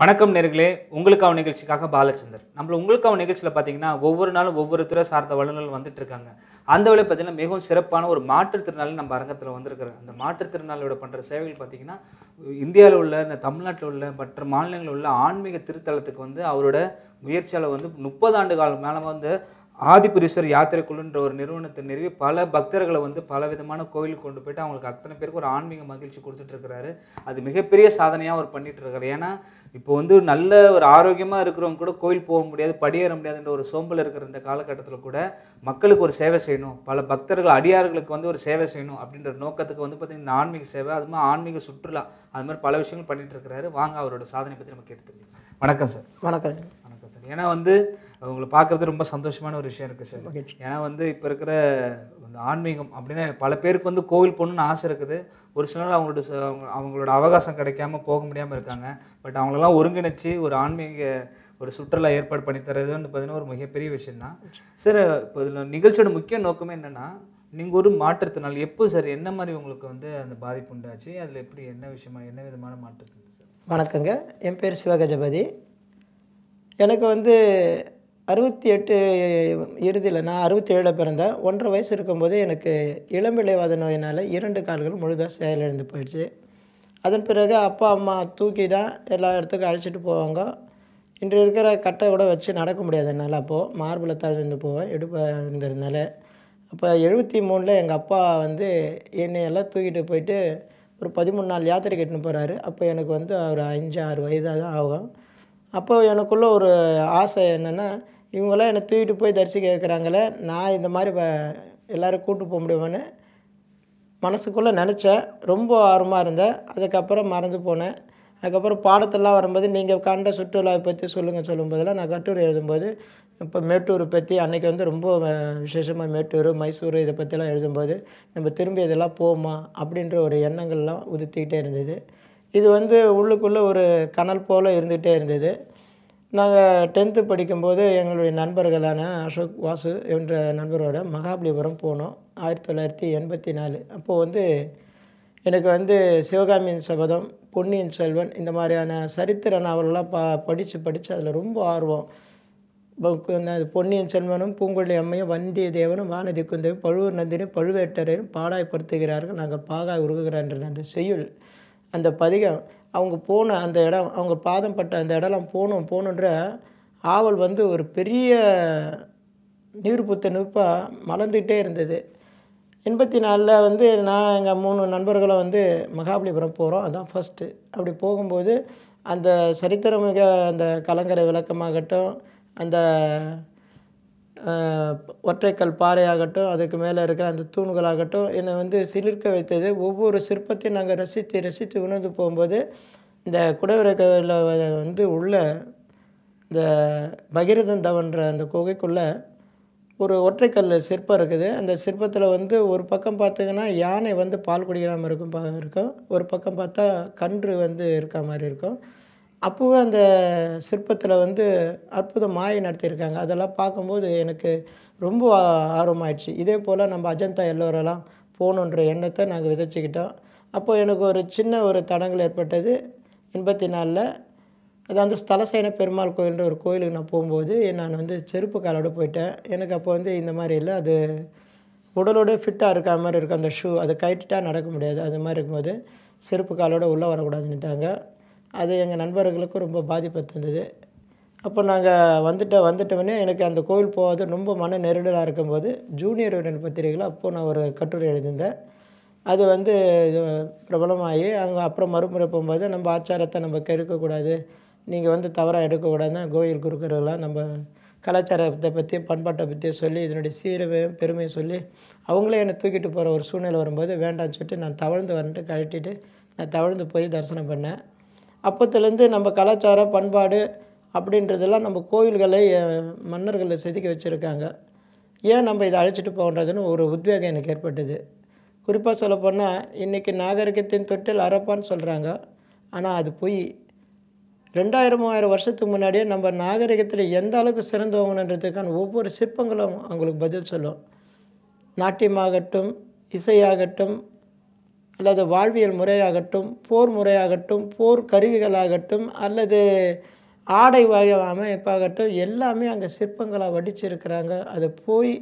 வணக்கம் நேர்களே உங்களுக்கான நிகழ்ச்சிக்காக பாலச்சந்தர் நம்மள உங்களுக்கான நிகழ்ச்சியில் பார்த்தீங்கன்னா ஒவ்வொரு நாளும் ஒவ்வொரு துறை சார்ந்த வல்லுநர்கள் வந்துட்டு இருக்காங்க அந்த வேலை பார்த்தீங்கன்னா மிகவும் சிறப்பான ஒரு மாற்றுத்திறனாளி நம்ம அரங்கத்தில் வந்திருக்கிறாங்க அந்த மாற்றுத்திறனாளியோட பண்ணுற சேவைகள் பார்த்தீங்கன்னா இந்தியாவில் உள்ள இந்த தமிழ்நாட்டில் உள்ள மற்ற மாநிலங்களில் உள்ள ஆன்மீக திருத்தலத்துக்கு வந்து அவரோட முயற்சியால் வந்து முப்பது ஆண்டு காலம் மேலே வந்து ஆதிபுரீஸ்வர் குழுன்ற ஒரு நிறுவனத்தை நிறுவி பல பக்தர்களை வந்து பல விதமான கோவிலுக்கு கொண்டு போயிட்டு அவங்களுக்கு அத்தனை பேருக்கு ஒரு ஆன்மீக மகிழ்ச்சி கொடுத்துட்டு இருக்கிறாரு அது மிகப்பெரிய சாதனையாக அவர் இருக்காரு ஏன்னா இப்போ வந்து நல்ல ஒரு ஆரோக்கியமாக இருக்கிறவங்க கூட கோயில் போக முடியாது படியேற முடியாதுன்ற ஒரு சோம்பல் இருக்கிற இந்த காலகட்டத்தில் கூட மக்களுக்கு ஒரு சேவை செய்யணும் பல பக்தர்கள் அடியார்களுக்கு வந்து ஒரு சேவை செய்யணும் அப்படின்ற நோக்கத்துக்கு வந்து பார்த்திங்கன்னா ஆன்மீக சேவை அது மாதிரி ஆன்மீக சுற்றுலா அது மாதிரி பல விஷயங்கள் இருக்கிறாரு வாங்க அவரோட சாதனை பற்றி நம்ம கேட்டு வணக்கம் சார் வணக்கம் வணக்கம் சார் ஏன்னா வந்து அவங்களை பார்க்குறது ரொம்ப சந்தோஷமான ஒரு விஷயம் இருக்குது சார் ஏன்னா வந்து இப்போ இருக்கிற அந்த ஆன்மீகம் அப்படின்னா பல பேருக்கு வந்து கோவில் போகணுன்னு ஆசை இருக்குது ஒரு சில நாள் அவங்களோட அவங்களோட அவகாசம் கிடைக்காம போக முடியாமல் இருக்காங்க பட் அவங்களெல்லாம் ஒருங்கிணைச்சு ஒரு ஆன்மீக ஒரு சுற்றுலா ஏற்பாடு பண்ணி தரதுன்னு பார்த்தீங்கன்னா ஒரு மிகப்பெரிய விஷயம் தான் சார் இப்போ இதில் நிகழ்ச்சியோட முக்கிய நோக்கமே என்னென்னா நீங்கள் ஒரு மாற்றத்தினால் எப்போ சார் என்ன மாதிரி உங்களுக்கு வந்து அந்த பாதிப்பு உண்டாச்சு அதில் எப்படி என்ன விஷயமா என்ன விதமான மாற்றத்துக்கு சார் வணக்கங்க என் பேர் சிவகஜபதி எனக்கு வந்து அறுபத்தி எட்டு இறுதியில் நான் அறுபத்தி ஏழில் பிறந்தேன் ஒன்றரை வயசு இருக்கும்போது எனக்கு இளம் விளைவாத நோயினால் இரண்டு கால்கள் முழுதாக செயலிழந்து போயிடுச்சு அதன் பிறகு அப்பா அம்மா தூக்கி தான் எல்லா இடத்துக்கும் அழைச்சிட்டு போவாங்க இன்று இருக்கிற கட்டை கூட வச்சு நடக்க முடியாது என்னால் அப்போது மார்பில் தழுந்து போவேன் எடுப்பாக இருந்ததுனால அப்போ எழுபத்தி மூணில் எங்கள் அப்பா வந்து என்னையெல்லாம் தூக்கிட்டு போயிட்டு ஒரு பதிமூணு நாள் யாத்திரை கட்டின்னு போகிறாரு அப்போ எனக்கு வந்து ஒரு அஞ்சு ஆறு வயதாக தான் ஆகும் அப்போ எனக்குள்ளே ஒரு ஆசை என்னென்னா இவங்களாம் என்னை தூக்கிட்டு போய் தரிசி கேட்குறாங்கள நான் இந்த மாதிரி எல்லோரும் கூப்பிட்டு போக முடியுமான்னு மனசுக்குள்ளே நினச்சேன் ரொம்ப ஆர்வமாக இருந்தேன் அதுக்கப்புறம் மறந்து போனேன் அதுக்கப்புறம் பாடத்தெல்லாம் வரும்போது நீங்கள் கண்ட சுற்றுலாவை பற்றி சொல்லுங்கள் சொல்லும்போதெல்லாம் நான் கட்டுரை எழுதும்போது இப்போ மேட்டூர் பற்றி அன்றைக்கி வந்து ரொம்ப விசேஷமாக மேட்டூர் மைசூர் இதை பற்றிலாம் எழுதும்போது நம்ம திரும்பி இதெல்லாம் போமா அப்படின்ற ஒரு எண்ணங்கள்லாம் உதித்திக்கிட்டே இருந்தது இது வந்து உள்ளுக்குள்ளே ஒரு கனல் போல் இருந்துகிட்டே இருந்தது நாங்கள் டென்த்து படிக்கும்போது எங்களுடைய நண்பர்களான அசோக் வாசு என்ற நண்பரோட மகாபலிபுரம் போனோம் ஆயிரத்தி தொள்ளாயிரத்தி எண்பத்தி நாலு அப்போது வந்து எனக்கு வந்து சிவகாமியின் சபதம் பொன்னியின் செல்வன் இந்த மாதிரியான சரித்திர நாவல்லாம் பா படித்து படித்து அதில் ரொம்ப ஆர்வம் பொன்னியின் செல்வனும் பூங்கொழி அம்மையும் வந்திய தேவனும் வானதி குந்தவி பழுவூர் நந்தினும் பழுவேட்டரையும் பாடாய்ப்படுத்துகிறார்கள் நாங்கள் பாகாய் உருகுகிறான்ற அந்த செய்யுள் அந்த பதிகம் அவங்க போன அந்த இடம் அவங்க பாதம் பட்ட அந்த இடம்லாம் போகணும் போகணுன்ற ஆவல் வந்து ஒரு பெரிய நீர் புத்த நுப்பாக மலர்ந்துக்கிட்டே இருந்தது எண்பத்தி நாலில் வந்து நான் எங்கள் மூணு நண்பர்களும் வந்து மகாபலிபுரம் போகிறோம் அதுதான் ஃபஸ்ட்டு அப்படி போகும்போது அந்த சரித்திரமிக அந்த கலங்கரை விளக்கமாகட்டும் அந்த ஒற்றைக்கல் பாறையாகட்டும் அதுக்கு மேலே இருக்கிற அந்த தூண்களாகட்டும் என்னை வந்து சிலிர்க்க வைத்தது ஒவ்வொரு சிற்பத்தையும் நாங்கள் ரசித்து ரசித்து உணர்ந்து போகும்போது இந்த குடவரை வந்து உள்ள இந்த பகிரதன் தவன்ற அந்த குகைக்குள்ளே ஒரு ஒற்றைக்கல் சிற்பம் இருக்குது அந்த சிற்பத்தில் வந்து ஒரு பக்கம் பார்த்திங்கன்னா யானை வந்து பால் குடிக்கிற மாதிரி இருக்கும் இருக்கும் ஒரு பக்கம் பார்த்தா கன்று வந்து இருக்க மாதிரி இருக்கும் அப்போவே அந்த சிற்பத்தில் வந்து அற்புத மாயை நடத்தியிருக்காங்க அதெல்லாம் பார்க்கும்போது எனக்கு ரொம்ப ஆர்வமாயிடுச்சு இதே போல் நம்ம அஜந்தா எல்லோரெல்லாம் போகணுன்ற எண்ணத்தை நாங்கள் விதைச்சிக்கிட்டோம் அப்போது எனக்கு ஒரு சின்ன ஒரு தடங்கள் ஏற்பட்டது எண்பத்தி நாலில் அது வந்து ஸ்தலசைன பெருமாள் கோயில்ன்ற ஒரு கோயிலுக்கு நான் போகும்போது நான் வந்து செருப்பு காலோடு போயிட்டேன் எனக்கு அப்போ வந்து இந்த மாதிரி இல்லை அது உடலோடு ஃபிட்டாக இருக்க மாதிரி இருக்கும் அந்த ஷூ அதை கைட்டுட்டால் நடக்க முடியாது அது மாதிரி இருக்கும்போது செருப்பு காலோடு உள்ளே வரக்கூடாதுன்னுட்டாங்க அது எங்கள் நண்பர்களுக்கும் ரொம்ப பாதிப்பை தந்தது அப்போ நாங்கள் வந்துட்ட வந்துட்டோடனே எனக்கு அந்த கோவில் போகாது ரொம்ப மன நெருடலாக இருக்கும்போது ஜூனியர் விடன் பத்திரிகையில் அப்போது நான் ஒரு கட்டுரை எழுதியிருந்தேன் அது வந்து பிரபலமாகி அங்கே அப்புறம் மறுமுறை போகும்போது நம்ம ஆச்சாரத்தை நம்ம கெடுக்கக்கூடாது நீங்கள் வந்து தவறாக எடுக்கக்கூடாதுன்னா கோயில் குறுக்கிறவர்களாம் நம்ம கலாச்சாரத்தை பற்றி பண்பாட்டை பற்றி சொல்லி இதனுடைய சீரவையும் பெருமையும் சொல்லி அவங்களே என்னை தூக்கிட்டு போகிற ஒரு சூழ்நிலை வரும்போது வேண்டாம்னு சொல்லிட்டு நான் தவழ்ந்து வந்துட்டு கழட்டிட்டு நான் தவழ்ந்து போய் தரிசனம் பண்ணேன் அப்போத்துலேருந்து நம்ம கலாச்சார பண்பாடு அப்படின்றதெல்லாம் நம்ம கோவில்களை மன்னர்களை செதுக்கி வச்சுருக்காங்க ஏன் நம்ம இதை அழைச்சிட்டு போகிறதுன்னு ஒரு உத்வேகம் எனக்கு ஏற்பட்டது குறிப்பாக சொல்லப்போனால் இன்றைக்கி நாகரிகத்தின் தொட்டில் அரப்பான்னு சொல்கிறாங்க ஆனால் அது பொய் ரெண்டாயிரம் மூவாயிரம் வருஷத்துக்கு முன்னாடியே நம்ம நாகரிகத்தில் எந்த அளவுக்கு சிறந்தவங்கன்றதுக்கான ஒவ்வொரு சிற்பங்களும் அவங்களுக்கு பதில் சொல்லும் நாட்டியமாகட்டும் இசையாகட்டும் அல்லது வாழ்வியல் முறையாகட்டும் போர் முறையாகட்டும் போர் கருவிகளாகட்டும் அல்லது ஆடை வகை அமைப்பாகட்டும் எல்லாமே அங்கே சிற்பங்களாக வடிச்சிருக்கிறாங்க அதை போய்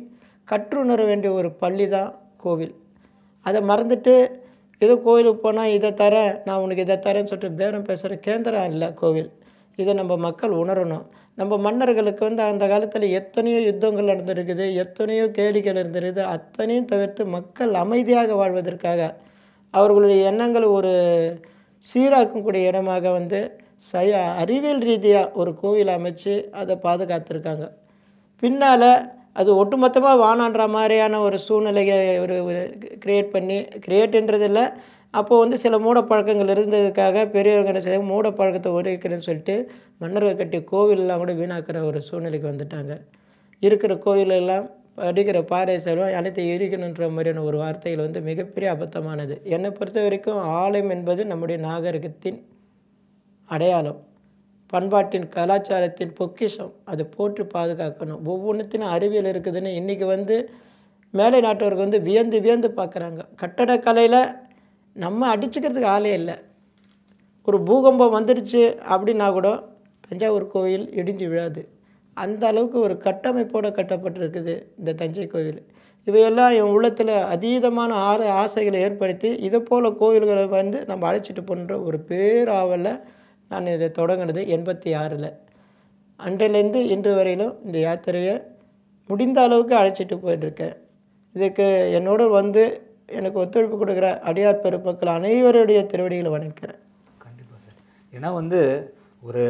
கற்றுணர வேண்டிய ஒரு பள்ளி தான் கோவில் அதை மறந்துட்டு ஏதோ கோவிலுக்கு போனால் இதை தரேன் நான் உனக்கு இதை தரேன்னு சொல்லிட்டு பேரம் பேசுகிற கேந்திரம் இல்லை கோவில் இதை நம்ம மக்கள் உணரணும் நம்ம மன்னர்களுக்கு வந்து அந்த காலத்தில் எத்தனையோ யுத்தங்கள் நடந்திருக்குது எத்தனையோ கேலிகள் இருந்திருக்குது அத்தனையும் தவிர்த்து மக்கள் அமைதியாக வாழ்வதற்காக அவர்களுடைய எண்ணங்கள் ஒரு சீராக்கக்கூடிய இடமாக வந்து சய அறிவியல் ரீதியாக ஒரு கோவில் அமைச்சு அதை பாதுகாத்துருக்காங்க பின்னால் அது ஒட்டுமொத்தமாக வானான்ற மாதிரியான ஒரு சூழ்நிலையை ஒரு கிரியேட் பண்ணி இல்லை அப்போது வந்து சில மூடப்பழக்கங்கள் இருந்ததுக்காக பெரியவங்க என்ன செய்ய மூடப்பழக்கத்தை ஒருக்கிறேன்னு சொல்லிட்டு மன்னர்கள் கட்டிய கோவிலெலாம் கூட வீணாக்கிற ஒரு சூழ்நிலைக்கு வந்துட்டாங்க இருக்கிற கோவிலெல்லாம் அடிக்கிற பாறை செல்வம் அனைத்தையும் எரிக்கணுன்ற மாதிரியான ஒரு வார்த்தைகள் வந்து மிகப்பெரிய அபத்தமானது என்னை பொறுத்த வரைக்கும் ஆலயம் என்பது நம்முடைய நாகரிகத்தின் அடையாளம் பண்பாட்டின் கலாச்சாரத்தின் பொக்கிஷம் அதை போற்று பாதுகாக்கணும் ஒவ்வொன்றுத்தினும் அறிவியல் இருக்குதுன்னு இன்றைக்கி வந்து மேலை நாட்டவர்கள் வந்து வியந்து வியந்து பார்க்குறாங்க கட்டடக்கலையில் நம்ம அடிச்சுக்கிறதுக்கு ஆளே இல்லை ஒரு பூகம்பம் வந்துடுச்சு அப்படின்னா கூட தஞ்சாவூர் கோவில் இடிஞ்சு விழாது அந்த அளவுக்கு ஒரு கட்டமைப்போடு கட்டப்பட்டிருக்குது இந்த தஞ்சை கோயில் இவையெல்லாம் என் உள்ளத்தில் அதீதமான ஆறு ஆசைகளை ஏற்படுத்தி இதை போல் கோயில்களை வந்து நம்ம அழைச்சிட்டு போன்ற ஒரு பேராவலில் நான் இதை தொடங்கினது எண்பத்தி ஆறில் அன்றிலேருந்து இன்று வரையிலும் இந்த யாத்திரையை முடிந்த அளவுக்கு அழைச்சிட்டு போயிட்டுருக்கேன் இதுக்கு என்னோடு வந்து எனக்கு ஒத்துழைப்பு கொடுக்குற அடியார் பெருமக்கள் அனைவருடைய திருவடிகளை வணங்குகிறேன் கண்டிப்பாக சார் ஏன்னா வந்து ஒரு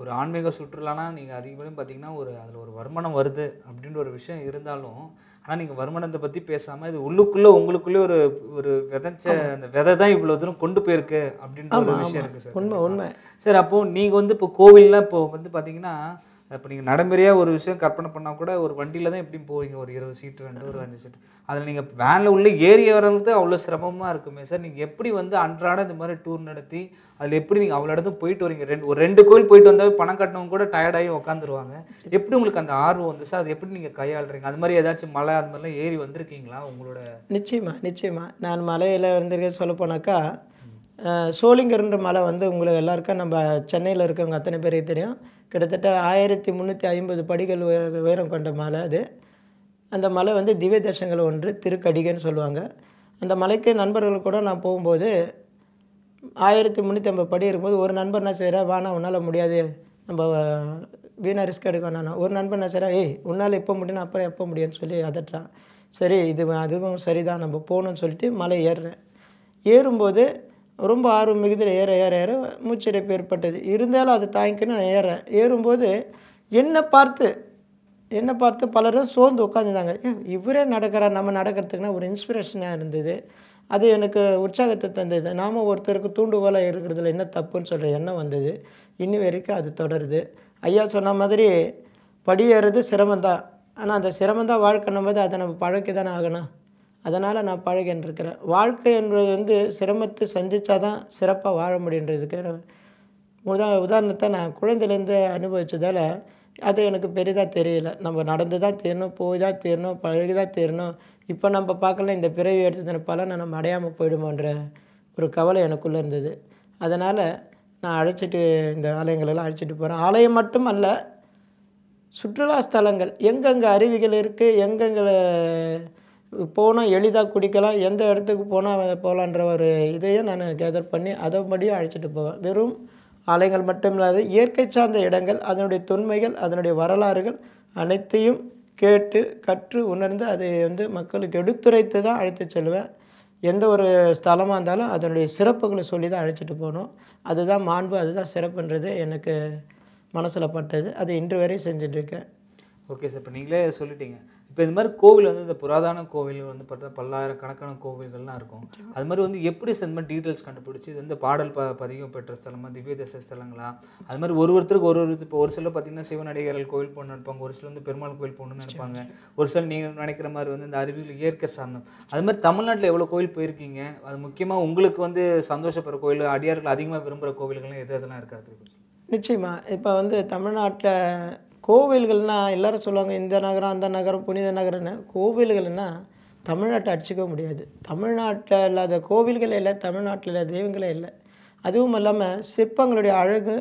ஒரு ஆன்மீக சுற்றுலானா நீங்கள் அதிகப்படியும் பார்த்தீங்கன்னா ஒரு அதில் ஒரு வருமானம் வருது அப்படின்ற ஒரு விஷயம் இருந்தாலும் ஆனால் நீங்கள் வருமானத்தை பற்றி பேசாமல் இது உள்ளுக்குள்ளே உங்களுக்குள்ளே ஒரு ஒரு விதைச்ச அந்த விதை தான் இவ்வளோ தூரம் கொண்டு போயிருக்கு அப்படின்ற ஒரு விஷயம் இருக்குது சார் உண்மை உண்மை சார் அப்போது நீங்கள் வந்து இப்போ கோவில்லாம் இப்போ வந்து பார்த்தீங்கன்னா இப்போ நீங்கள் நடைமுறையாக ஒரு விஷயம் கற்பனை பண்ணால் கூட ஒரு வண்டியில் தான் எப்படியும் போவீங்க ஒரு இருபது சீட்டு ரெண்டு ஒரு அஞ்சு சீட்டு அதில் நீங்கள் வேனில் உள்ளே ஏறி வர்றது அவ்வளோ சிரமமாக இருக்குமே சார் நீங்கள் எப்படி வந்து அன்றாட இந்த மாதிரி டூர் நடத்தி அதில் எப்படி நீங்கள் அவ்வளோ இடத்துக்கு போயிட்டு வரீங்க ரெண்டு ஒரு ரெண்டு கோயில் போயிட்டு வந்தால் பணம் கட்டினவங்க கூட டயர்டாகி உட்காந்துருவாங்க எப்படி உங்களுக்கு அந்த ஆர்வம் வந்து சார் அது எப்படி நீங்கள் கையாளுறீங்க அது மாதிரி ஏதாச்சும் மலை அந்த மாதிரிலாம் ஏறி வந்திருக்கீங்களா உங்களோட நிச்சயமாக நிச்சயமாக நான் மலையில் வந்திருக்க சொல்ல போனாக்கா சோளிங்கர்ன்ற மலை வந்து உங்களுக்கு எல்லாருக்கும் நம்ம சென்னையில் இருக்கவங்க அத்தனை பேரே தெரியும் கிட்டத்தட்ட ஆயிரத்தி முந்நூற்றி ஐம்பது படிகள் உயரம் கொண்ட மலை அது அந்த மலை வந்து திவ்ய தேசங்கள் ஒன்று திருக்கடிகன்னு சொல்லுவாங்க அந்த மலைக்கு நண்பர்கள் கூட நான் போகும்போது ஆயிரத்தி முந்நூற்றி ஐம்பது படி இருக்கும்போது ஒரு நண்பர் என்ன செய்கிற வானா உன்னால் முடியாது நம்ம வீணாக ரிஸ்க் எடுக்க வேணாம் ஒரு நண்பர் என்ன செய்கிறா ஏய் உன்னால் எப்போ முடியும் அப்புறம் எப்போ முடியும்னு சொல்லி அதட்டுறான் சரி இது அதுவும் சரிதான் நம்ம போகணும்னு சொல்லிட்டு மலை ஏறுறேன் ஏறும்போது ரொம்ப ஆர்வம் மிகுதியில் ஏற ஏற ஏற மூச்சடைப்பு ஏற்பட்டது இருந்தாலும் அது தாங்கிக்கணும் நான் ஏறேன் ஏறும்போது என்னை பார்த்து என்னை பார்த்து பலரும் சோர்ந்து உட்காந்துருந்தாங்க இவரே நடக்கிறார் நம்ம நடக்கிறதுக்குனா ஒரு இன்ஸ்பிரேஷனாக இருந்தது அது எனக்கு உற்சாகத்தை தந்தது நாம் ஒருத்தருக்கு தூண்டுகோலாக இருக்கிறதுல என்ன தப்புன்னு சொல்கிற எண்ணம் வந்தது இன்னி வரைக்கும் அது தொடருது ஐயா சொன்ன மாதிரி படியேறது சிரமந்தான் ஆனால் அந்த சிரமம்தான் வாழ்க்கணும் போது அதை நம்ம பழக்கி தானே ஆகணும் அதனால் நான் பழகின்றிருக்கிறேன் வாழ்க்கை என்பது வந்து சிரமத்தை சந்தித்தா தான் சிறப்பாக வாழ முடியுன்றதுக்கு உதா உதாரணத்தை நான் குழந்தைலேருந்து அனுபவித்ததால் அது எனக்கு பெரிதாக தெரியல நம்ம நடந்து தான் தீரணும் போய் தான் தீரணும் பழகி தான் தீரணும் இப்போ நம்ம பார்க்கல இந்த பிறவி எடுத்ததின பலனை நம்ம அடையாமல் போயிடுமோன்ற ஒரு கவலை எனக்குள்ளே இருந்தது அதனால் நான் அழைச்சிட்டு இந்த ஆலயங்களெல்லாம் அழைச்சிட்டு போகிறேன் ஆலயம் மட்டும் அல்ல சுற்றுலா ஸ்தலங்கள் எங்கெங்கே அருவிகள் இருக்குது எங்கெங்கே போனால் எளிதாக குடிக்கலாம் எந்த இடத்துக்கு போனால் போகலான்ற ஒரு இதையே நான் கேதர் பண்ணி அதைபடியும் அழைச்சிட்டு போவேன் வெறும் ஆலயங்கள் மட்டும் இல்லாத இயற்கை சார்ந்த இடங்கள் அதனுடைய தொன்மைகள் அதனுடைய வரலாறுகள் அனைத்தையும் கேட்டு கற்று உணர்ந்து அதை வந்து மக்களுக்கு எடுத்துரைத்து தான் அழைத்து செல்வேன் எந்த ஒரு ஸ்தலமாக இருந்தாலும் அதனுடைய சிறப்புகளை சொல்லி தான் அழைச்சிட்டு போகணும் அதுதான் மாண்பு அதுதான் சிறப்புன்றது எனக்கு மனசில் பட்டது அது இன்று வரை இருக்கேன் ஓகே சார் இப்போ நீங்களே சொல்லிட்டீங்க இப்போ இந்த மாதிரி கோவில் வந்து இந்த புராதான கோவில் வந்து பார்த்தா பல்லாயிரக்கணக்கான கோவில்கள்லாம் இருக்கும் அது மாதிரி வந்து எப்படி இந்த மாதிரி டீட்டெயில்ஸ் கண்டுபிடிச்சி இது வந்து பாடல் ப பதிவு பெற்ற ஸ்தலமாக திவ்ய தச ஸ்தலங்களா அது மாதிரி ஒரு ஒருத்தருக்கு ஒரு ஒரு இப்போ ஒரு சிலர் பார்த்தீங்கன்னா சிவநடிகர்கள் கோவில் போகணும்னு நினைப்பாங்க ஒரு சிலர் வந்து பெருமாள் கோவில் போகணும்னு நினைப்பாங்க ஒரு சிலர் நீங்கள் நினைக்கிற மாதிரி வந்து இந்த அறிவியல் இயற்கை சார்ந்தம் அது மாதிரி தமிழ்நாட்டில் எவ்வளோ கோவில் போயிருக்கீங்க அது முக்கியமாக உங்களுக்கு வந்து சந்தோஷப்படுற கோவில் அடியார்கள் அதிகமாக விரும்புகிற கோவில்கள்லாம் எது எதுலாம் இருக்காது நிச்சயமாக இப்போ வந்து தமிழ்நாட்டில் கோவில்கள்னால் எல்லோரும் சொல்லுவாங்க இந்த நகரம் அந்த நகரம் புனித நகரம்னு கோவில்கள்னா தமிழ்நாட்டை அடிச்சிக்க முடியாது தமிழ்நாட்டில் இல்லாத கோவில்களே இல்லை தமிழ்நாட்டில் இல்லாத தெய்வங்களே இல்லை அதுவும் இல்லாமல் சிற்பங்களுடைய அழகு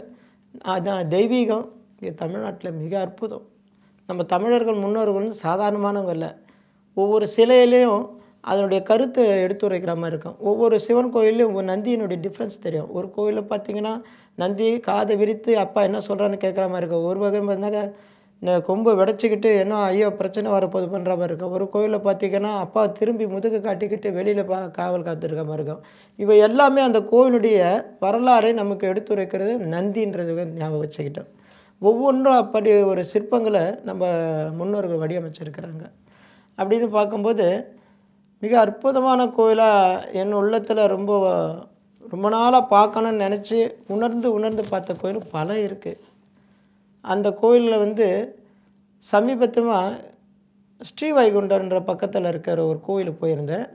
அதான் தெய்வீகம் இங்கே தமிழ்நாட்டில் மிக அற்புதம் நம்ம தமிழர்கள் முன்னோர்கள் வந்து சாதாரணமானவங்க இல்லை ஒவ்வொரு சிலையிலையும் அதனுடைய கருத்தை எடுத்துரைக்கிற மாதிரி இருக்கும் ஒவ்வொரு சிவன் கோயிலையும் நந்தியினுடைய டிஃப்ரென்ஸ் தெரியும் ஒரு கோயிலில் பார்த்திங்கன்னா நந்தி காதை விரித்து அப்பா என்ன சொல்கிறான்னு கேட்குற மாதிரி இருக்கும் ஒரு பக்கம் பார்த்தாங்க இந்த கொம்பு விடச்சிக்கிட்டு என்ன ஐயோ பிரச்சனை வரப்போது பண்ணுற மாதிரி இருக்கும் ஒரு கோயிலில் பார்த்திங்கன்னா அப்பா திரும்பி முதுகு காட்டிக்கிட்டு வெளியில் பா காவல் காத்திருக்க மாதிரி இருக்கும் இவை எல்லாமே அந்த கோவிலுடைய வரலாறை நமக்கு எடுத்துரைக்கிறது நந்தின்றது ஞாபகம் வச்சுக்கிட்டோம் ஒவ்வொன்றும் அப்படி ஒரு சிற்பங்களை நம்ம முன்னோர்கள் வடிவமைச்சிருக்கிறாங்க அப்படின்னு பார்க்கும்போது மிக அற்புதமான கோயிலாக என் உள்ளத்தில் ரொம்ப ரொம்ப நாளாக பார்க்கணும்னு நினச்சி உணர்ந்து உணர்ந்து பார்த்த கோயில் பல இருக்குது அந்த கோயிலில் வந்து சமீபத்தமாக ஸ்ரீவைகுண்டன்ற பக்கத்தில் இருக்கிற ஒரு கோயிலுக்கு போயிருந்தேன்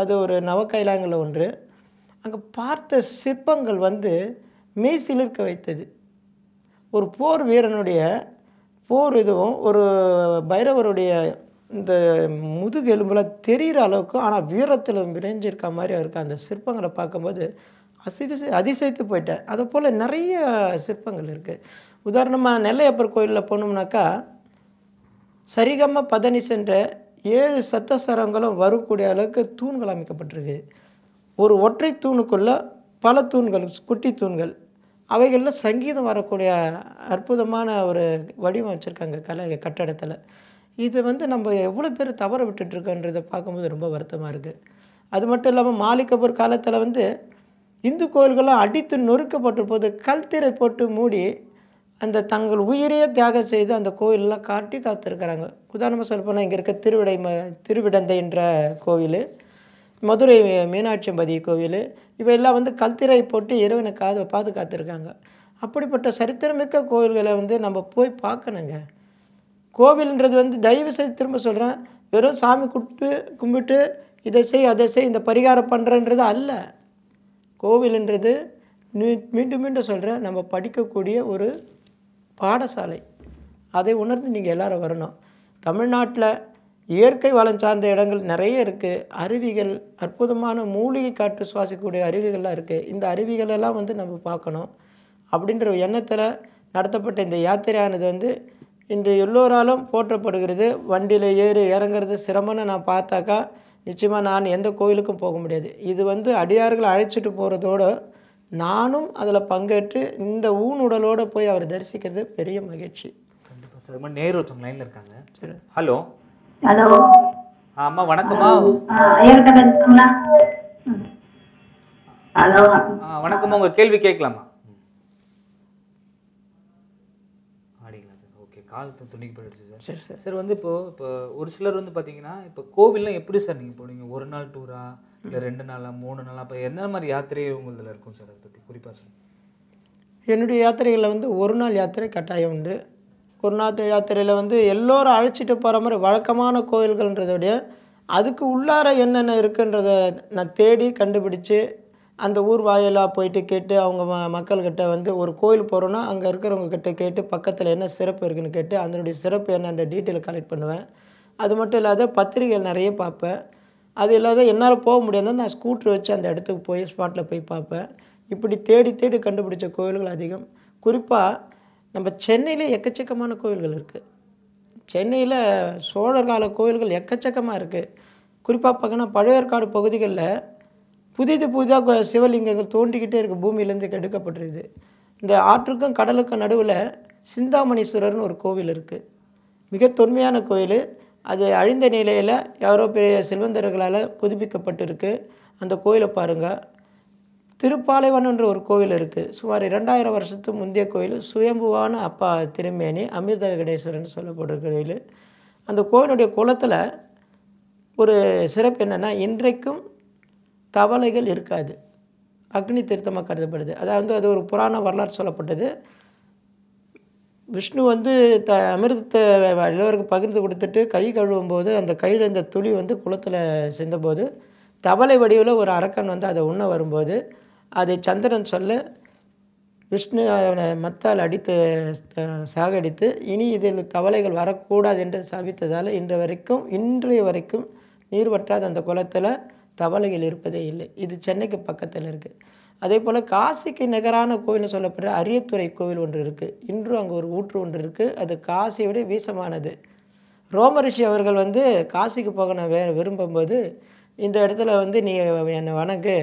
அது ஒரு நவக்கைலாங்கில் ஒன்று அங்கே பார்த்த சிற்பங்கள் வந்து மெய் வைத்தது ஒரு போர் வீரனுடைய போர் இதுவும் ஒரு பைரவருடைய இந்த முதுகு தெரிகிற அளவுக்கு ஆனால் வீரத்தில் விரைஞ்சிருக்க மாதிரி இருக்குது அந்த சிற்பங்களை பார்க்கும்போது அசிதிசை அதிசயித்து போயிட்டேன் அதை போல் நிறைய சிற்பங்கள் இருக்குது உதாரணமாக நெல்லையப்பர் கோயிலில் போனோம்னாக்கா சரிகம பதனி சென்ற ஏழு சத்தஸ்வரங்களும் வரக்கூடிய அளவுக்கு தூண்கள் அமைக்கப்பட்டிருக்கு ஒரு ஒற்றை தூணுக்குள்ளே பல தூண்கள் குட்டி தூண்கள் அவைகளில் சங்கீதம் வரக்கூடிய அற்புதமான ஒரு வடிவம் வச்சுருக்காங்க கலை கட்டடத்தில் இது வந்து நம்ம எவ்வளோ பேர் தவற விட்டுட்ருக்கோன்றதை பார்க்கும்போது ரொம்ப வருத்தமாக இருக்குது அது மட்டும் இல்லாமல் மாலிகபூர் காலத்தில் வந்து இந்து கோயில்களும் அடித்து நொறுக்கப்பட்ட போது கல்திரை போட்டு மூடி அந்த தங்கள் உயிரையே தியாகம் செய்து அந்த கோயிலெலாம் காட்டி காத்திருக்கிறாங்க உதாரணமாக சொல்லப்போனால் இங்கே இருக்க திருவிடை ம திருவிடந்தை என்ற கோவில் மதுரை மீனாட்சிம்பதி கோவில் இவையெல்லாம் வந்து கல்திரை போட்டு இறைவனை காது பாதுகாத்துருக்காங்க அப்படிப்பட்ட சரித்திரமிக்க கோயில்களை வந்து நம்ம போய் பார்க்கணுங்க கோவில்ன்றது வந்து தயவு செய்து திரும்ப சொல்கிறேன் வெறும் சாமி கும்பிட்டு கும்பிட்டு இதை செய் அதை செய் இந்த பரிகாரம் பண்ணுறன்றது அல்ல கோவில்ன்றது மீண்டும் மீண்டும் சொல்கிறேன் நம்ம படிக்கக்கூடிய ஒரு பாடசாலை அதை உணர்ந்து நீங்கள் எல்லோரும் வரணும் தமிழ்நாட்டில் இயற்கை வளம் சார்ந்த இடங்கள் நிறைய இருக்குது அருவிகள் அற்புதமான மூலிகை காற்று சுவாசிக்கக்கூடிய அருவிகள்லாம் இருக்குது இந்த அருவிகளெல்லாம் வந்து நம்ம பார்க்கணும் அப்படின்ற எண்ணத்தில் நடத்தப்பட்ட இந்த யாத்திரையானது வந்து இன்று எல்லோராலும் போற்றப்படுகிறது வண்டியில் ஏறி இறங்குறது சிரமம்னு நான் பார்த்தாக்கா நிச்சயமாக நான் எந்த கோயிலுக்கும் போக முடியாது இது வந்து அடியார்களை அழைச்சிட்டு போகிறதோடு நானும் அதில் பங்கேற்று இந்த ஊனுடலோடு போய் அவர் தரிசிக்கிறது பெரிய மகிழ்ச்சி நேரு ஒருத்தவங்க இருக்காங்க சரி ஹலோ ஹலோ அம்மா வணக்கம்மா வணக்கம்மா உங்கள் கேள்வி கேட்கலாமா காலத்தை துணிக்கு போயிடுச்சு சார் சரி சார் சார் வந்து இப்போது இப்போ ஒரு சிலர் வந்து பார்த்தீங்கன்னா இப்போ கோவில்லாம் எப்படி சார் நீங்கள் போனீங்க ஒரு நாள் டூரா இல்லை ரெண்டு நாளாக மூணு நாளாக அப்போ எந்த மாதிரி யாத்திரை உங்களதில் இருக்கும் சார் அதை பற்றி குறிப்பாக சார் என்னுடைய யாத்திரைகளில் வந்து ஒரு நாள் யாத்திரை கட்டாயம் உண்டு ஒரு நாள் யாத்திரையில் வந்து எல்லோரும் அழைச்சிட்டு போகிற மாதிரி வழக்கமான கோவில்கள்ன்றதோடைய அதுக்கு உள்ளார என்னென்ன இருக்குன்றத நான் தேடி கண்டுபிடிச்சு அந்த ஊர் வாயிலாக போயிட்டு கேட்டு அவங்க ம மக்கள்கிட்ட வந்து ஒரு கோயில் போகிறோன்னா அங்கே இருக்கிறவங்க கேட்டு பக்கத்தில் என்ன சிறப்பு இருக்குதுன்னு கேட்டு அதனுடைய சிறப்பு என்னென்ற டீட்டெயில் கலெக்ட் பண்ணுவேன் அது மட்டும் இல்லாத பத்திரிகைகள் நிறைய பார்ப்பேன் அது இல்லாத என்னால் போக முடியாதுன்னா நான் ஸ்கூட்டர் வச்சு அந்த இடத்துக்கு போய் ஸ்பாட்டில் போய் பார்ப்பேன் இப்படி தேடி தேடி கண்டுபிடிச்ச கோயில்கள் அதிகம் குறிப்பாக நம்ம சென்னையிலே எக்கச்சக்கமான கோயில்கள் இருக்குது சென்னையில் சோழர் கால கோயில்கள் எக்கச்சக்கமாக இருக்குது குறிப்பாக பார்க்கணும் பழையற்காடு பகுதிகளில் புதிது புதிதாக சிவலிங்கங்கள் தோண்டிக்கிட்டே இருக்க பூமியிலேருந்து எடுக்கப்பட்டிருது இந்த ஆற்றுக்கும் கடலுக்கும் நடுவில் சிந்தாமணீஸ்வரர்னு ஒரு கோவில் இருக்குது மிக தொன்மையான கோயில் அது அழிந்த நிலையில் யாரோ பெரிய செல்வந்தர்களால் புதுப்பிக்கப்பட்டிருக்கு அந்த கோயிலை பாருங்கள் திருப்பாலைவனன்ற ஒரு கோவில் இருக்குது சுமார் இரண்டாயிரம் வருஷத்துக்கு முந்தைய கோயில் சுயம்புவான அப்பா திருமேனி அமிர்த கணேஸ்வரன் சொல்லப்படுற கோயில் அந்த கோயிலுடைய குளத்தில் ஒரு சிறப்பு என்னென்னா இன்றைக்கும் தவளைகள் இருக்காது அக்னி தீர்த்தமாக கருதப்படுது அதாவது அது ஒரு புராண வரலாறு சொல்லப்பட்டது விஷ்ணு வந்து த அமிர்தத்தை எல்லோருக்கும் பகிர்ந்து கொடுத்துட்டு கை கழுவும் போது அந்த கையில் இந்த துளி வந்து குளத்தில் சேர்ந்தபோது தவளை வடிவில் ஒரு அரக்கன் வந்து அதை உண்ண வரும்போது அதை சந்திரன் சொல்ல விஷ்ணு அவனை மத்தால் அடித்து சாகடித்து இனி இதில் தவளைகள் வரக்கூடாது என்று சாபித்ததால் இன்று வரைக்கும் இன்றைய வரைக்கும் நீர் வற்றாத அந்த குளத்தில் தவளைகள் இருப்பதே இல்லை இது சென்னைக்கு பக்கத்தில் இருக்குது அதே போல் காசிக்கு நிகரான கோவில் சொல்லப்படுற அரியத்துறை கோவில் ஒன்று இருக்குது இன்றும் அங்கே ஒரு ஊற்று ஒன்று இருக்குது அது காசியை விட வீசமானது ரோமரிஷி அவர்கள் வந்து காசிக்கு போக நான் வே விரும்பும்போது இந்த இடத்துல வந்து நீ என்னை வணங்கு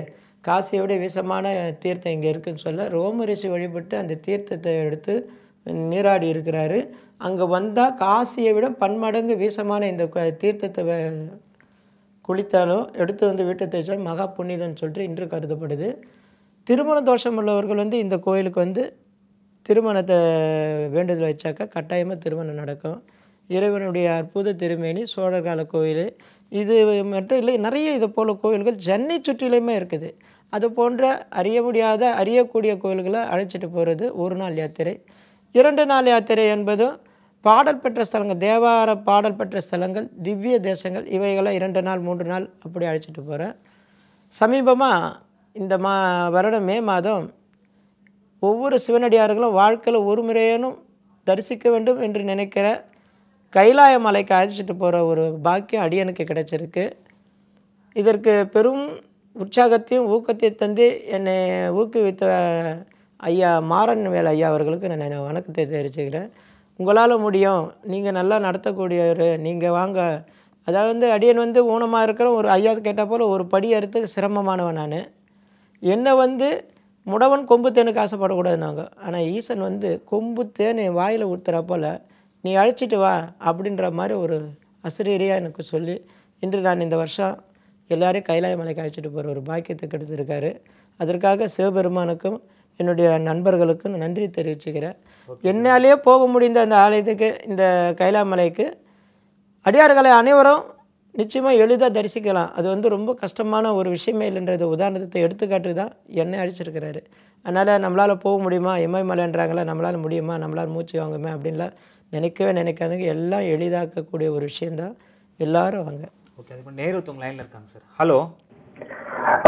காசியை விட வீசமான தீர்த்தம் இங்கே இருக்குதுன்னு சொல்ல ரோமரிஷி வழிபட்டு அந்த தீர்த்தத்தை எடுத்து நீராடி இருக்கிறாரு அங்கே வந்தால் காசியை விட பன்மடங்கு வீசமான இந்த தீர்த்தத்தை குளித்தாலோ எடுத்து வந்து வீட்டை தேய்ச்சால் மகா புண்ணியதன் சொல்லிட்டு இன்று கருதப்படுது திருமண தோஷம் உள்ளவர்கள் வந்து இந்த கோயிலுக்கு வந்து திருமணத்தை வேண்டுதல் வச்சாக்க கட்டாயமாக திருமணம் நடக்கும் இறைவனுடைய அற்புத திருமேனி சோழர்கால கோயில் இது மட்டும் இல்லை நிறைய இது போல் கோயில்கள் சென்னை சுற்றிலையுமே இருக்குது அது போன்ற அறிய முடியாத அறியக்கூடிய கோயில்களை அழைச்சிட்டு போகிறது ஒரு நாள் யாத்திரை இரண்டு நாள் யாத்திரை என்பதும் பாடல் பெற்ற ஸ்தலங்கள் தேவார பாடல் பெற்ற ஸ்தலங்கள் திவ்ய தேசங்கள் இவைகளை இரண்டு நாள் மூன்று நாள் அப்படி அழைச்சிட்டு போகிறேன் சமீபமாக இந்த மா வருடம் மே மாதம் ஒவ்வொரு சிவனடியார்களும் வாழ்க்கையில் ஒரு முறையேனும் தரிசிக்க வேண்டும் என்று நினைக்கிற கைலாய மலைக்கு அழைச்சிட்டு போகிற ஒரு பாக்கியம் அடியனுக்கு கிடைச்சிருக்கு இதற்கு பெரும் உற்சாகத்தையும் ஊக்கத்தையும் தந்து என்னை ஊக்குவித்த ஐயா மாறன் வேலை ஐயா அவர்களுக்கு நான் வணக்கத்தை தெரிவிச்சுக்கிறேன் உங்களால் முடியும் நீங்கள் நல்லா நடத்தக்கூடியவர் நீங்கள் வாங்க அதாவது வந்து அடியன் வந்து ஊனமாக இருக்கிற ஒரு ஐயா கேட்டால் போல் ஒரு படி அறுத்து சிரமமானவன் நான் என்னை வந்து முடவன் கொம்பு தேனுக்கு ஆசைப்படக்கூடாது நாங்கள் ஆனால் ஈசன் வந்து கொம்பு தேன் என் வாயில் ஊற்றுறா போல் நீ அழைச்சிட்டு வா அப்படின்ற மாதிரி ஒரு அசிரியரியாக எனக்கு சொல்லி இன்று நான் இந்த வருஷம் எல்லோரையும் கைலாய மலைக்கு அழைச்சிட்டு போகிற ஒரு பாக்கியத்தை கெடுத்திருக்காரு அதற்காக சிவபெருமானுக்கும் என்னுடைய நண்பர்களுக்கும் நன்றி தெரிவிச்சுக்கிறேன் என்னாலேயே போக முடிந்த அந்த ஆலயத்துக்கு இந்த கைலாமலைக்கு அடியார்களை அனைவரும் நிச்சயமாக எளிதாக தரிசிக்கலாம் அது வந்து ரொம்ப கஷ்டமான ஒரு விஷயமே இல்லைன்றது உதாரணத்தை எடுத்துக்காட்டு தான் என்னை அழிச்சிருக்கிறாரு அதனால் நம்மளால் போக முடியுமா மலைன்றாங்களா நம்மளால் முடியுமா நம்மளால் மூச்சு வாங்குமே அப்படின்லாம் நினைக்கவே நினைக்காதுங்க எல்லாம் எளிதாக்கக்கூடிய ஒரு விஷயந்தான் எல்லாரும் வாங்க ஓகே அது நேரு உங்கள் லைனில் இருக்காங்க சார் ஹலோ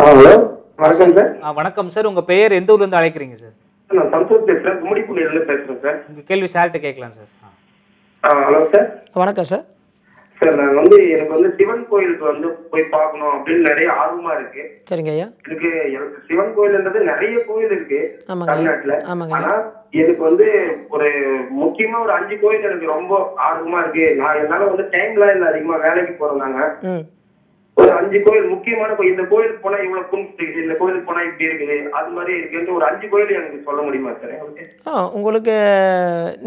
ஹலோ வணக்கம் சார் வணக்கம் சார் உங்கள் பெயர் எந்த ஊர்லேருந்து அழைக்கிறீங்க சார் நான் சந்தோஷ் பேசுறேன் இருந்து பேசுறேன் சார் உங்க கேள்வி சார்கிட்ட கேட்கலாம் சார் ஹலோ சார் வணக்கம் சார் சார் நான் வந்து எனக்கு வந்து சிவன் கோயிலுக்கு வந்து போய் பார்க்கணும் அப்படின்னு நிறைய ஆர்வமா இருக்கு சரிங்க ஐயா எனக்கு எனக்கு சிவன் கோயில்ன்றது நிறைய கோயில் இருக்கு தமிழ்நாட்டுல ஆனா எனக்கு வந்து ஒரு முக்கியமா ஒரு அஞ்சு கோயில் எனக்கு ரொம்ப ஆர்வமா இருக்கு நான் என்னால வந்து டைம் எல்லாம் இல்லை அதிகமா வேலைக்கு போறோம் நாங்க ஒரு அஞ்சு கோயில் முக்கியமான கோயில் இந்த கோயிலுக்கு போனா இவ்வளவு கும்பிட்டு இந்த கோயிலுக்கு போனா இப்படி இருக்குது அது மாதிரி இருக்கு ஒரு அஞ்சு கோயில் எனக்கு சொல்ல முடியுமா சார் ஆ உங்களுக்கு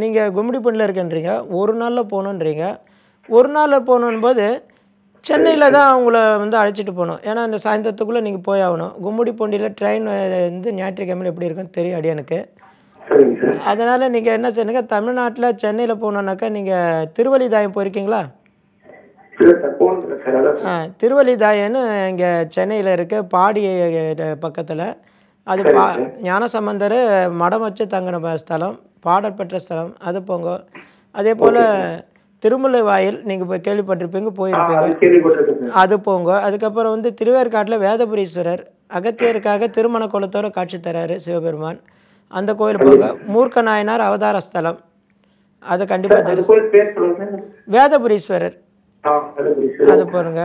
நீங்க பண்ணல இருக்கன்றீங்க ஒரு நாள்ல போகணுன்றீங்க ஒரு நாள்ல போகணும் போது சென்னையில் தான் அவங்கள வந்து அழைச்சிட்டு போகணும் ஏன்னா அந்த சாயந்தரத்துக்குள்ளே நீங்கள் போய் ஆகணும் கும்முடி பொண்டியில் ட்ரெயின் வந்து ஞாயிற்றுக்கிழமையில் எப்படி இருக்குன்னு தெரியும் எனக்கு அதனால் நீங்கள் என்ன செய்யுங்க தமிழ்நாட்டில் சென்னையில் போகணுன்னாக்கா நீங்கள் திருவள்ளிதாயம் போயிருக்கீங்களா திருவல்லிதாயன்னு இங்கே சென்னையில் இருக்க பாடிய பக்கத்தில் அது பா ஞானசம்பந்தர் மடம் வச்சு தங்கின ஸ்தலம் பாடல் பெற்ற ஸ்தலம் அது போங்க அதே போல் திருமுல்லை வாயில் நீங்கள் போய் கேள்விப்பட்டிருப்பீங்க போயிருப்பீங்க அது போங்க அதுக்கப்புறம் வந்து திருவேற்காட்டில் வேதபுரீஸ்வரர் அகத்தியருக்காக திருமண குலத்தோட காட்சி தராரு சிவபெருமான் அந்த கோயில் போங்க மூர்க்க நாயனார் அவதார ஸ்தலம் அதை கண்டிப்பாக வேதபுரீஸ்வரர் அது போடுங்க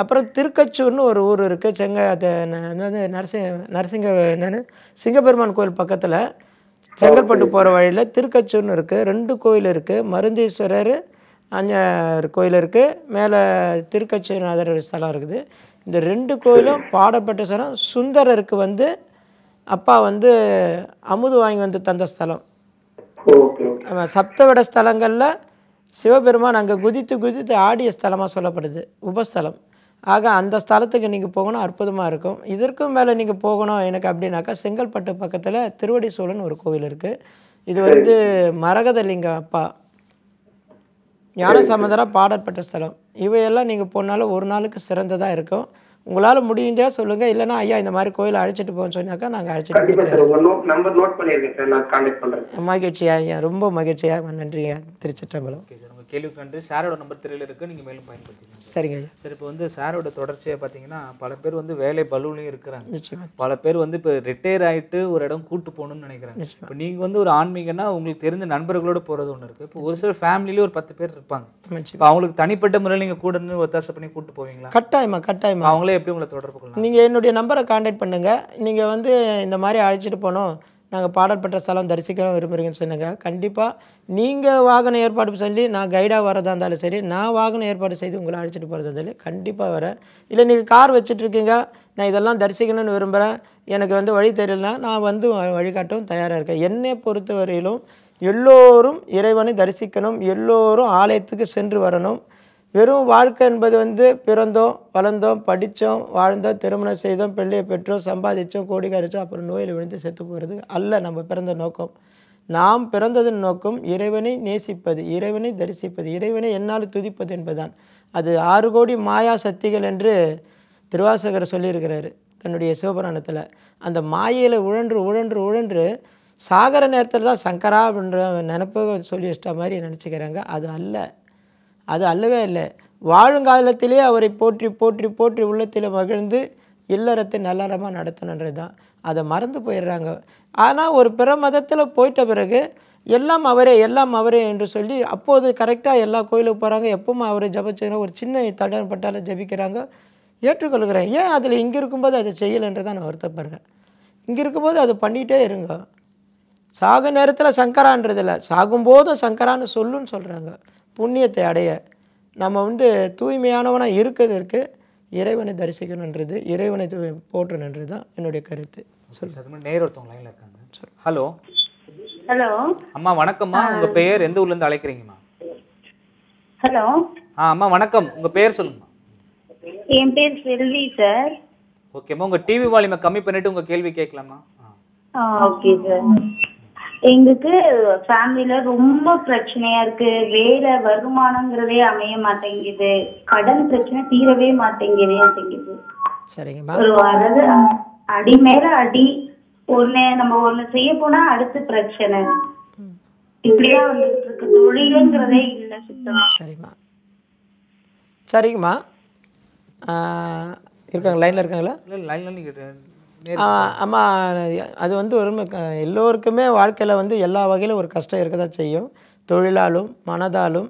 அப்புறம் திருக்கச்சூர்னு ஒரு ஊர் இருக்குது செங்க அது என்னது நரசிங்க நரசிங்க என்னென்னு சிங்கபெருமான் கோயில் பக்கத்தில் செங்கல்பட்டு போகிற வழியில் திருக்கச்சூர்னு இருக்குது ரெண்டு கோயில் இருக்குது மருந்தீஸ்வரர் அஞ்ச கோயில் இருக்குது மேலே ஒரு ஸ்தலம் இருக்குது இந்த ரெண்டு கோயிலும் பாடப்பட்ட ஸ்தலம் சுந்தரருக்கு வந்து அப்பா வந்து அமுது வாங்கி வந்து தந்த ஸ்தலம் சப்தவட ஸ்தலங்களில் சிவபெருமான் அங்கே குதித்து குதித்து ஆடிய ஸ்தலமாக சொல்லப்படுது உபஸ்தலம் ஆக அந்த ஸ்தலத்துக்கு நீங்கள் போகணும் அற்புதமாக இருக்கும் இதற்கும் மேலே நீங்கள் போகணும் எனக்கு அப்படின்னாக்கா செங்கல்பட்டு பக்கத்தில் திருவடி சோழன் ஒரு கோவில் இருக்குது இது வந்து மரகதலிங்க அப்பா ஞானசமுதரா பாடற்பட்ட ஸ்தலம் இவையெல்லாம் நீங்கள் போனாலும் ஒரு நாளுக்கு சிறந்ததாக இருக்கும் உங்களால் முடிஞ்சா சொல்லுங்கள் இல்லைனா ஐயா இந்த மாதிரி கோயில் அழைச்சிட்டு போகணும்னு சொன்னாக்கா நாங்கள் அழைச்சிட்டு மகிழ்ச்சியா ஐயா ரொம்ப மகிழ்ச்சியா நன்றி திருச்சிற்றம்பலம் கேள்விக்கு நன்றி சாரோட நம்பர் திரையில் இருக்குது நீங்கள் மேலும் பயன்படுத்திக்கலாம் சரிங்க சார் இப்போ வந்து சாரோட தொடர்ச்சியாக பார்த்தீங்கன்னா பல பேர் வந்து வேலை பலூனையும் இருக்கிறாங்க பல பேர் வந்து இப்போ ரிட்டையர் ஆகிட்டு ஒரு இடம் கூட்டு போகணும்னு நினைக்கிறாங்க இப்போ நீங்கள் வந்து ஒரு ஆன்மீகன்னா உங்களுக்கு தெரிஞ்ச நண்பர்களோட போகிறது ஒன்று இருக்குது இப்போ ஒரு சில ஃபேமிலியிலே ஒரு பத்து பேர் இருப்பாங்க இப்போ அவங்களுக்கு தனிப்பட்ட முறையில் நீங்கள் கூட ஒத்தாசை பண்ணி கூட்டு போவீங்களா கட்டாயமா கட்டாயமா அவங்களே எப்படி உங்களை தொடர்பு கொள்ளலாம் நீங்கள் என்னுடைய நம்பரை காண்டாக்ட் பண்ணுங்கள் நீங்கள் வந்து இந்த மாதிரி அழைச்சிட்டு போனோம் நாங்கள் பாடல் பெற்ற ஸ்தலம் தரிசிக்கலாம் விரும்புகிறீங்கன்னு சொன்னாங்க கண்டிப்பாக நீங்கள் வாகன ஏற்பாடு சொல்லி நான் கைடாக வரதா இருந்தாலும் சரி நான் வாகன ஏற்பாடு செய்து உங்களை அழைச்சிட்டு போகிறதா இருந்தாலும் கண்டிப்பாக வரேன் இல்லை நீங்கள் கார் வச்சுட்ருக்கீங்க நான் இதெல்லாம் தரிசிக்கணும்னு விரும்புகிறேன் எனக்கு வந்து வழி தெரியலனா நான் வந்து வழிகாட்டவும் தயாராக இருக்கேன் என்னை பொறுத்தவரையிலும் எல்லோரும் இறைவனை தரிசிக்கணும் எல்லோரும் ஆலயத்துக்கு சென்று வரணும் வெறும் வாழ்க்கை என்பது வந்து பிறந்தோம் வளர்ந்தோம் படித்தோம் வாழ்ந்தோம் திருமணம் செய்தோம் பிள்ளையை பெற்றோம் கோடி கரைச்சோம் அப்புறம் நோயில் விழுந்து செத்து போகிறது அல்ல நம்ம பிறந்த நோக்கம் நாம் பிறந்ததன் நோக்கம் இறைவனை நேசிப்பது இறைவனை தரிசிப்பது இறைவனை என்னால் துதிப்பது என்பதுதான் அது ஆறு கோடி மாயா சக்திகள் என்று திருவாசகர் சொல்லியிருக்கிறாரு தன்னுடைய சிவபுராணத்தில் அந்த மாயையில் உழன்று உழன்று உழன்று சாகர நேரத்தில் தான் சங்கரா அப்படின்ற நினப்பு சொல்லி வச்சிட்ட மாதிரி நினச்சிக்கிறாங்க அது அல்ல அது அல்லவே இல்லை வாழுங்காலத்திலே அவரை போற்றி போற்றி போற்றி உள்ளத்தில் மகிழ்ந்து இல்லறத்தை நல்லறமாக நடத்தணுன்றது தான் அதை மறந்து போயிடுறாங்க ஆனால் ஒரு பிற மதத்தில் போயிட்ட பிறகு எல்லாம் அவரே எல்லாம் அவரே என்று சொல்லி அப்போது கரெக்டாக எல்லா கோயிலுக்கு போகிறாங்க எப்பவும் அவரை ஜபிச்சுக்கிறாங்க ஒரு சின்ன பட்டாலும் ஜபிக்கிறாங்க ஏற்றுக்கொள்கிறேன் ஏன் அதில் இங்கே இருக்கும்போது அதை செய்யலைன்றதான் தான் நான் வருத்தப்படுறேன் இங்கே இருக்கும்போது அதை பண்ணிகிட்டே இருங்க சாகு நேரத்தில் சங்கரான்றதில்லை சாகும்போதும் சங்கரான்னு சொல்லுன்னு சொல்கிறாங்க புண்ணியத்தை அடைய நம்ம வந்து தூய்மையானவனாக இருக்கிறது இறைவனை தரிசிக்கணுன்றது இறைவனை போற்றணுன்றது தான் என்னுடைய கருத்து சொல்லி நேர் ஒருத்தவங்க லைனில் இருக்காங்க ஹலோ ஹலோ அம்மா வணக்கம்மா உங்கள் பெயர் எந்த ஊர்லேருந்து அழைக்கிறீங்கம்மா ஹலோ ஆ அம்மா வணக்கம் உங்கள் பெயர் சொல்லுங்கம்மா என் பேர் செல்வி சார் ஓகேம்மா உங்கள் டிவி வால்யூமை கம்மி பண்ணிவிட்டு உங்கள் கேள்வி கேட்கலாமா ஆ ஓகே சார் எங்களுக்கு ஃபேமிலியில ரொம்ப பிரச்சனையா இருக்கு வேற வருமானங்கிறதே அமைய மாட்டேங்குது கடன் பிரச்சனை தீரவே மாட்டேங்குது அப்படிங்குது ஒரு அதாவது அடி மேல அடி ஒண்ணு நம்ம ஒண்ணு செய்ய போனா அடுத்து பிரச்சனை இப்படியா வந்துட்டு இருக்கு தொழிலுங்கிறதே இல்ல சுத்தமா சரிங்கம்மா இருக்காங்க லைன்ல இருக்காங்களா லைன்ல நீங்க ஆமாம் அது வந்து ஒரு எல்லோருக்குமே வாழ்க்கையில் வந்து எல்லா வகையிலும் ஒரு கஷ்டம் இருக்க தான் செய்யும் தொழிலாலும் மனதாலும்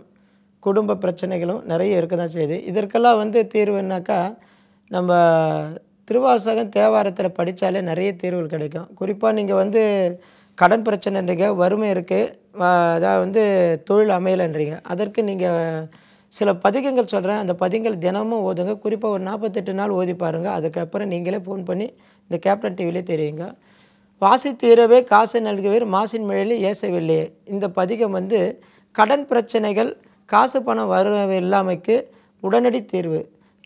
குடும்ப பிரச்சனைகளும் நிறைய இருக்க தான் செய்யுது இதற்கெல்லாம் வந்து தீர்வுனாக்கா நம்ம திருவாசகம் தேவாரத்தில் படித்தாலே நிறைய தீர்வுகள் கிடைக்கும் குறிப்பாக நீங்கள் வந்து கடன் பிரச்சனைன்றீங்க வறுமை இருக்குது அதாவது வந்து தொழில் அமையலைன்றீங்க அதற்கு நீங்கள் சில பதிகங்கள் சொல்கிறேன் அந்த பதிகங்கள் தினமும் ஓதுங்க குறிப்பாக ஒரு நாற்பத்தெட்டு நாள் ஓதி பாருங்கள் அதுக்கப்புறம் நீங்களே ஃபோன் பண்ணி இந்த கேப்டன் டிவிலே தெரியுங்க வாசி தீரவே காசை நல்கவே மாசின் மழையில் ஏசவில்லையே இந்த பதிகம் வந்து கடன் பிரச்சனைகள் காசு பணம் வர இல்லாமைக்கு உடனடி தீர்வு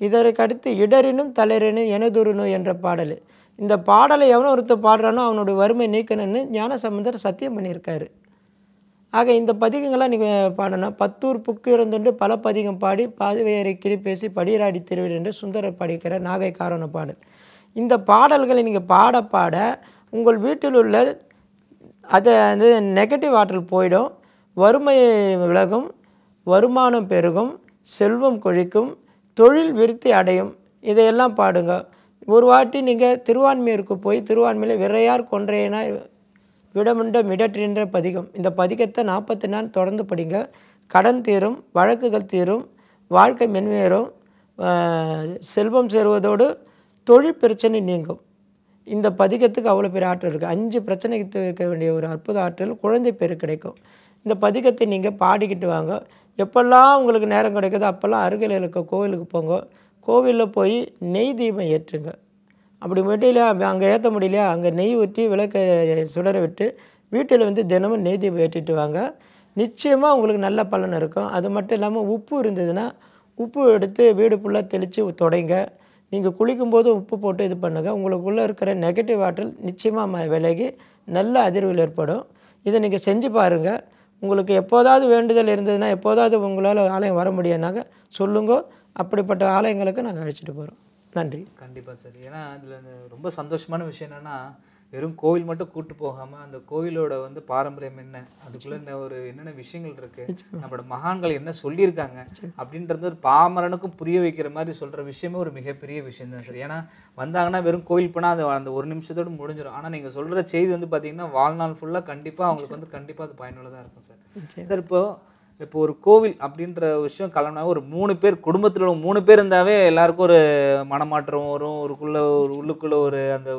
இதற்கடுத்து இடரினும் தளரினும் எனதுருனு என்ற பாடல் இந்த பாடலை எவனோ ஒருத்தர் பாடுறானோ அவனுடைய வறுமை நீக்கணும்னு ஞானசம்பந்தர் சத்தியம் பண்ணியிருக்காரு ஆக இந்த பதிகங்கள்லாம் நீங்கள் பாடணும் பத்தூர் புக்கு இருந்துண்டு பல பதிகம் பாடி பாதுவையரை கிரி பேசி படியராடி திருவிழு என்று சுந்தர படிக்கிற நாகைக்காரன பாடல் இந்த பாடல்களை நீங்கள் பாட பாட உங்கள் வீட்டில் உள்ள அதை வந்து நெகட்டிவ் ஆற்றல் போயிடும் வறுமை விலகும் வருமானம் பெருகும் செல்வம் கொழிக்கும் தொழில் விருத்தி அடையும் இதையெல்லாம் பாடுங்க ஒரு வாட்டி நீங்கள் திருவான்மையூருக்கு போய் திருவான்மையில் விரையார் கொன்றையனா விடமுண்ட மிடற்றின்ற பதிகம் இந்த பதிகத்தை நாற்பத்தி நாள் தொடர்ந்து படிங்க கடன் தீரும் வழக்குகள் தீரும் வாழ்க்கை மென்மேறும் செல்வம் சேருவதோடு தொழில் பிரச்சனை நீங்கும் இந்த பதிகத்துக்கு அவ்வளோ பெரிய ஆற்றல் இருக்குது அஞ்சு பிரச்சனைக்கு இருக்க வேண்டிய ஒரு அற்புத ஆற்றல் குழந்தை பேர் கிடைக்கும் இந்த பதிகத்தை நீங்கள் பாடிக்கிட்டு வாங்க எப்பெல்லாம் உங்களுக்கு நேரம் கிடைக்குதோ அப்போல்லாம் அருகில் இருக்க கோவிலுக்கு போங்க கோவிலில் போய் நெய் தீபம் ஏற்றுங்க அப்படி முடியலையா அங்கே ஏற்ற முடியலையா அங்கே நெய் ஊற்றி விளக்கை சுடர விட்டு வீட்டில் வந்து தினமும் நெய் தீபம் ஏற்றிட்டு வாங்க நிச்சயமாக உங்களுக்கு நல்ல பலன் இருக்கும் அது மட்டும் இல்லாமல் உப்பு இருந்ததுன்னா உப்பு எடுத்து வீடு ஃபுல்லாக தெளித்து தொடங்க நீங்கள் குளிக்கும்போது உப்பு போட்டு இது பண்ணுங்கள் உங்களுக்குள்ளே இருக்கிற நெகட்டிவ் ஆற்றல் நிச்சயமாக விலகி நல்ல அதிர்வில் ஏற்படும் இதை நீங்கள் செஞ்சு பாருங்கள் உங்களுக்கு எப்போதாவது வேண்டுதல் இருந்ததுன்னா எப்போதாவது உங்களால் ஆலயம் வர முடியும்னாக்க சொல்லுங்க அப்படிப்பட்ட ஆலயங்களுக்கு நாங்கள் அழைச்சிட்டு போகிறோம் நன்றி கண்டிப்பாக சார் ஏன்னா இதில் ரொம்ப சந்தோஷமான விஷயம் என்னென்னா வெறும் கோவில் மட்டும் கூட்டு போகாமல் அந்த கோவிலோட வந்து பாரம்பரியம் என்ன அதுக்குள்ள ஒரு என்னென்ன விஷயங்கள் இருக்குது நம்மளோட மகான்கள் என்ன சொல்லியிருக்காங்க அப்படின்றது ஒரு பாமரனுக்கும் புரிய வைக்கிற மாதிரி சொல்கிற விஷயமே ஒரு மிகப்பெரிய விஷயம் தான் சார் ஏன்னா வந்தாங்கன்னா வெறும் கோவில் போனால் அது அந்த ஒரு நிமிஷத்தோடு முடிஞ்சிடும் ஆனால் நீங்கள் சொல்கிற செய்தி வந்து பார்த்தீங்கன்னா வாழ்நாள் ஃபுல்லாக கண்டிப்பாக அவங்களுக்கு வந்து கண்டிப்பாக அது பயனுள்ளதாக இருக்கும் சார் சார் இப்போது இப்போ ஒரு கோவில் அப்படின்ற விஷயம் கலனா ஒரு மூணு பேர் குடும்பத்தில் மூணு பேர் இருந்தாவே எல்லாருக்கும் ஒரு மனமாற்றம் வரும் ஒருக்குள்ள ஒரு உள்ளுக்குள்ளே ஒரு அந்த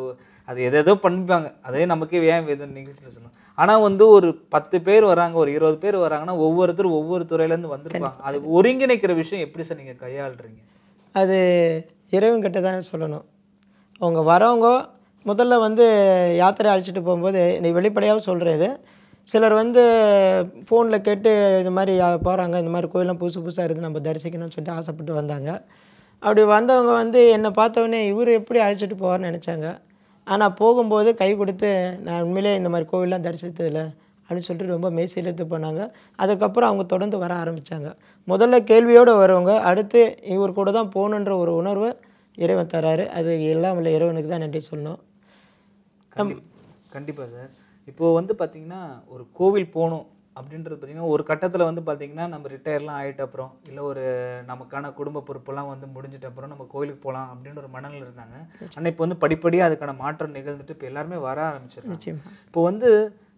அது எதோ பண்ணிப்பாங்க அதே நமக்கே ஏன் இது நிகழ்ச்சியில் சொன்னோம் ஆனால் வந்து ஒரு பத்து பேர் வராங்க ஒரு இருபது பேர் வராங்கன்னா ஒவ்வொருத்தரும் ஒவ்வொரு துறையிலேருந்து வந்துருப்பாங்க அது ஒருங்கிணைக்கிற விஷயம் எப்படி சார் நீங்கள் கையாளுறீங்க அது இறைவன் கிட்ட தான் சொல்லணும் அவங்க வரவங்க முதல்ல வந்து யாத்திரை அழைச்சிட்டு போகும்போது இந்த வெளிப்படையாக சொல்கிறது சிலர் வந்து ஃபோனில் கேட்டு இது மாதிரி போகிறாங்க இந்த மாதிரி கோயிலாம் புதுசு புதுசாக இருந்து நம்ம தரிசிக்கணும்னு சொல்லிட்டு ஆசைப்பட்டு வந்தாங்க அப்படி வந்தவங்க வந்து என்னை பார்த்தவொடனே இவர் எப்படி அழைச்சிட்டு போவார்னு நினச்சாங்க ஆனால் போகும்போது கை கொடுத்து நான் உண்மையிலே இந்த மாதிரி கோவில்லாம் தரிசித்ததில்லை அப்படின்னு சொல்லிட்டு ரொம்ப மெய்சீலத்து போனாங்க அதுக்கப்புறம் அவங்க தொடர்ந்து வர ஆரம்பித்தாங்க முதல்ல கேள்வியோடு வரவங்க அடுத்து இவர் கூட தான் போகணுன்ற ஒரு உணர்வு இறைவன் தராரு அது எல்லாம் இல்லை இறைவனுக்கு தான் நன்றி சொல்லணும் கண்டிப்பாக சார் இப்போது வந்து பார்த்திங்கன்னா ஒரு கோவில் போகணும் அப்படின்றது பார்த்திங்கன்னா ஒரு கட்டத்தில் வந்து பார்த்திங்கன்னா நம்ம ரிட்டையர்லாம் ஆகிட்ட அப்புறம் இல்லை ஒரு நமக்கான குடும்ப பொறுப்பெல்லாம் வந்து முடிஞ்சிட்ட அப்புறம் நம்ம கோயிலுக்கு போகலாம் அப்படின்ற ஒரு மனநிலை இருந்தாங்க ஆனால் இப்போ வந்து படிப்படியாக அதுக்கான மாற்றம் நிகழ்ந்துட்டு இப்போ எல்லாருமே வர ஆரம்பிச்சிருக்காங்க இப்போ வந்து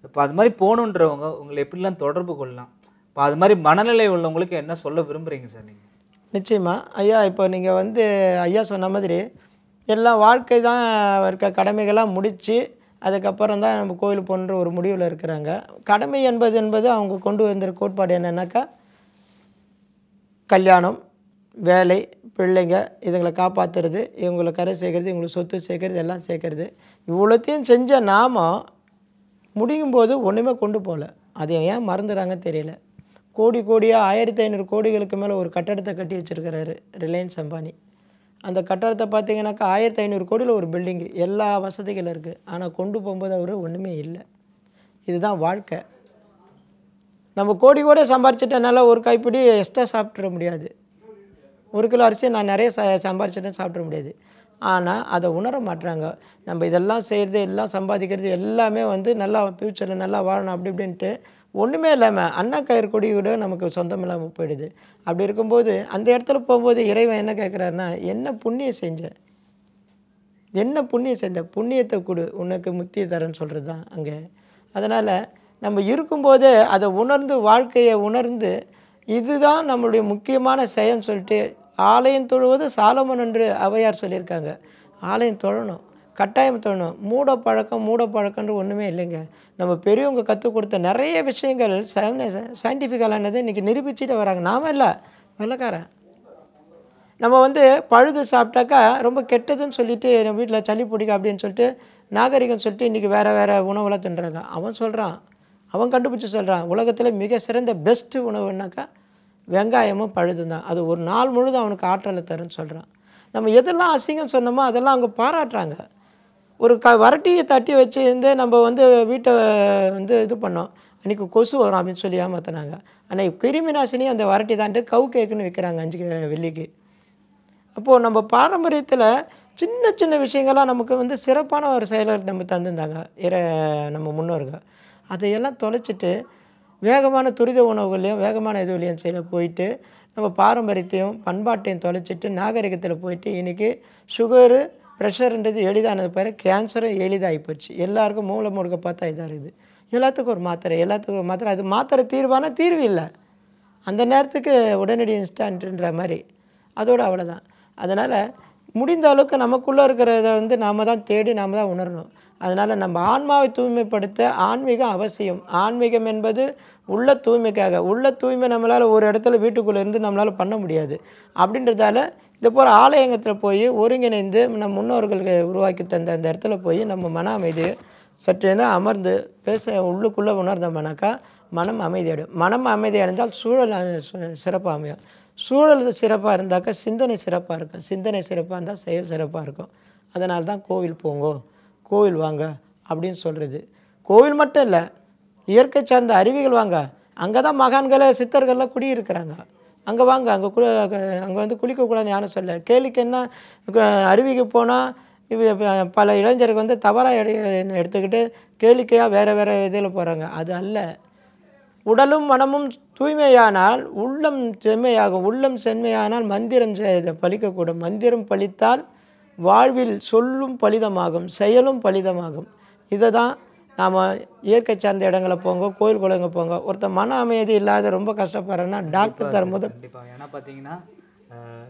இப்போ அது மாதிரி போகணுன்றவங்க உங்களை எப்படிலாம் தொடர்பு கொள்ளலாம் இப்போ அது மாதிரி மனநிலை உள்ளவங்களுக்கு என்ன சொல்ல விரும்புகிறீங்க சார் நீங்கள் நிச்சயமாக ஐயா இப்போ நீங்கள் வந்து ஐயா சொன்ன மாதிரி எல்லாம் வாழ்க்கை தான் இருக்க கடமைகளாக முடித்து அதுக்கப்புறம் தான் நம்ம கோயில் போன்ற ஒரு முடிவில் இருக்கிறாங்க கடமை என்பது என்பது அவங்க கொண்டு வந்திருக்க கோட்பாடு என்னென்னாக்கா கல்யாணம் வேலை பிள்ளைங்க இதுங்களை காப்பாற்றுறது இவங்களை கரை சேர்க்கறது இவங்களை சொத்து சேர்க்கறது எல்லாம் சேர்க்கறது இவ்வளோத்தையும் செஞ்ச நாம முடியும் போது ஒன்றுமே கொண்டு போகல அது ஏன் மறந்துடுறாங்க தெரியல கோடி கோடியாக ஆயிரத்தி ஐநூறு கோடிகளுக்கு மேலே ஒரு கட்டடத்தை கட்டி வச்சுருக்கிறாரு ரிலையன்ஸ் அம்பானி அந்த கட்டடத்தை பார்த்தீங்கன்னாக்கா ஆயிரத்தி ஐநூறு கோடியில் ஒரு பில்டிங்கு எல்லா வசதிகள் இருக்குது ஆனால் கொண்டு போகும்போது அவர் ஒன்றுமே இல்லை இதுதான் வாழ்க்கை நம்ம கோடி கூட சம்பாரிச்சிட்டனால ஒரு காய்ப்பிடி எக்ஸ்ட்ரா சாப்பிட்ற முடியாது ஒரு கிலோ அரிசி நான் நிறைய ச சம்பாரிச்சிட்டேன் சாப்பிட முடியாது ஆனால் அதை உணர மாட்டுறாங்க நம்ம இதெல்லாம் செய்கிறது எல்லாம் சம்பாதிக்கிறது எல்லாமே வந்து நல்லா ஃப்யூச்சரில் நல்லா வாழணும் அப்படி இப்படின்ட்டு ஒன்றுமே இல்லாமல் அண்ணா கயிறு கொடி கூட நமக்கு சொந்தம் இல்லாமல் போயிடுது அப்படி இருக்கும்போது அந்த இடத்துல போகும்போது இறைவன் என்ன கேட்குறாருன்னா என்ன புண்ணியம் செஞ்ச என்ன புண்ணியம் செஞ்ச புண்ணியத்தை கொடு உனக்கு முக்தியை தரேன்னு சொல்கிறது தான் அங்கே அதனால் நம்ம இருக்கும்போது அதை உணர்ந்து வாழ்க்கையை உணர்ந்து இதுதான் நம்மளுடைய முக்கியமான செயல்னு சொல்லிட்டு ஆலயம் தொழுவது சாலமன் என்று அவையார் சொல்லியிருக்காங்க ஆலயம் தொழணும் கட்டாயம் தோணும் மூட பழக்கம் மூட பழக்கம்ன்ற ஒன்றுமே இல்லைங்க நம்ம பெரியவங்க கற்றுக் கொடுத்த நிறைய விஷயங்கள் சயின்டிஃபிக்கலானது இன்றைக்கி நிரூபிச்சுட்டு வராங்க நாம் இல்லை வெள்ளக்காரன் நம்ம வந்து பழுது சாப்பிட்டாக்கா ரொம்ப கெட்டதுன்னு சொல்லிட்டு நம்ம வீட்டில் சளி பிடிக்க அப்படின்னு சொல்லிட்டு நாகரிகம் சொல்லிட்டு இன்றைக்கி வேறு வேறு உணவெல்லாம் தின்றாங்க அவன் சொல்கிறான் அவன் கண்டுபிடிச்சி சொல்கிறான் உலகத்தில் மிக சிறந்த பெஸ்ட்டு உணவுனாக்கா வெங்காயமும் பழுது தான் அது ஒரு நாள் முழுதும் அவனுக்கு ஆற்றலை தருன்னு சொல்கிறான் நம்ம எதெல்லாம் அசிங்கம் சொன்னோமோ அதெல்லாம் அவங்க பாராட்டுறாங்க ஒரு க வரட்டியை தட்டி வச்சு இருந்து நம்ம வந்து வீட்டை வந்து இது பண்ணோம் அன்றைக்கி கொசு வரும் அப்படின்னு சொல்லி ஏமாற்றினாங்க ஆனால் கிருமி நாசினி அந்த வரட்டி தான்ட்டு கவு கேக்குன்னு விற்கிறாங்க அஞ்சு வெள்ளிக்கு அப்போது நம்ம பாரம்பரியத்தில் சின்ன சின்ன விஷயங்கள்லாம் நமக்கு வந்து சிறப்பான ஒரு செயலர் நம்ம தந்திருந்தாங்க இற நம்ம முன்னோர்கள் அதையெல்லாம் தொலைச்சிட்டு வேகமான துரித உணவுகளையும் வேகமான இதுலையும் செய்ய போயிட்டு நம்ம பாரம்பரியத்தையும் பண்பாட்டையும் தொலைச்சிட்டு நாகரிகத்தில் போயிட்டு இன்றைக்கி சுகரு ப்ரெஷர்ன்றது எளிதானது பிற கேன்சரும் எளிதாகி போச்சு எல்லாருக்கும் மூளை முழுக்க பார்த்தா இதாக இருக்குது எல்லாத்துக்கும் ஒரு மாத்திரை எல்லாத்துக்கும் ஒரு மாத்திரை அது மாத்திரை தீர்வான தீர்வு இல்லை அந்த நேரத்துக்கு உடனடி இன்ஸ்டன்ட்ன்ற மாதிரி அதோடு அவ்வளோதான் அதனால் முடிந்த அளவுக்கு நமக்குள்ளே இருக்கிறத வந்து நாம் தான் தேடி நாம் தான் உணரணும் அதனால் நம்ம ஆன்மாவை தூய்மைப்படுத்த ஆன்மீகம் அவசியம் ஆன்மீகம் என்பது உள்ள தூய்மைக்காக உள்ள தூய்மை நம்மளால் ஒரு இடத்துல வீட்டுக்குள்ளே இருந்து நம்மளால் பண்ண முடியாது அப்படின்றதால இது போல் ஆலயங்கத்தில் போய் ஒருங்கிணைந்து நம் முன்னோர்களுக்கு உருவாக்கி தந்த அந்த இடத்துல போய் நம்ம மன அமைதியை சற்றேனா அமர்ந்து பேச உள்ளுக்குள்ளே உணர்ந்தோம்னாக்கா மனம் அமைதியாடும் மனம் அமைதி அடைந்தால் சூழல் சிறப்பாக அமையும் சூழல் சிறப்பாக இருந்தாக்கா சிந்தனை சிறப்பாக இருக்கும் சிந்தனை சிறப்பாக இருந்தால் செயல் சிறப்பாக இருக்கும் அதனால தான் கோவில் போங்கோ கோவில் வாங்க அப்படின்னு சொல்கிறது கோவில் மட்டும் இல்லை இயற்கை சார்ந்த அருவிகள் வாங்க அங்கே தான் மகான்களை சித்தர்கள்லாம் குடியிருக்கிறாங்க அங்கே வாங்க அங்கே குளி அங்கே வந்து குளிக்கக்கூடாதுன்னு யாரும் சொல்ல கேலிக்கு என்ன அருவிக்கு போனால் இப்போ பல இளைஞர்கள் வந்து தவறாக எடு எடுத்துக்கிட்டு கேளிக்கையாக வேறு வேறு இதில் போகிறாங்க அது அல்ல உடலும் மனமும் தூய்மையானால் உள்ளம் செம்மையாகும் உள்ளம் செம்மையானால் மந்திரம் பழிக்கக்கூடும் மந்திரம் பழித்தால் வாழ்வில் சொல்லும் பலிதமாகும் செயலும் பலிதமாகும் இதை தான் நாம் இயற்கை சார்ந்த இடங்களை போங்க கோயில் குளங்க போங்க ஒருத்தர் மன அமைதி இல்லாத ரொம்ப கஷ்டப்படுறேன்னா டாக்டர் தரும்போது கண்டிப்பாக ஏன்னா பார்த்தீங்கன்னா